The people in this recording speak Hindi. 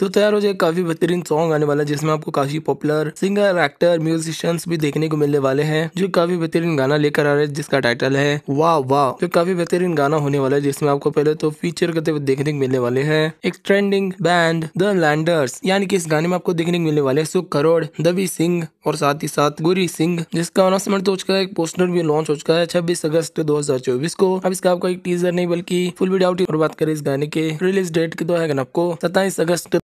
तो तैयार तो हो जाए काफी बेहतरीन सॉन्ग आने वाला है जिसमें आपको काफी पॉपुलर सिंगर एक्टर म्यूजिशियंस भी देखने को मिलने वाले हैं जो काफी बेहतरीन गाना लेकर आ रहे हैं जिसका टाइटल है वाह वाह जो तो काफी बेहतरीन गाना होने वाला है जिसमें आपको पहले तो फीचर करते हुए देखने को मिलने वाले हैं एक ट्रेंडिंग बैंड द लैंडर्स यानी कि इस गाने में आपको देखने को मिलने वाले सुख करोड़ दबी सिंह और साथ ही साथ गुरी सिंह जिसका अनाउंसमेंट तो हो चुका है एक पोस्टर भी लॉन्च हो चुका है छब्बीस अगस्त दो को अब इसका आपको एक टीजर नहीं बल्कि फुल वीडियो और बात करें इस गाने के रिलीज डेट की तो है आपको सत्ताईस अगस्त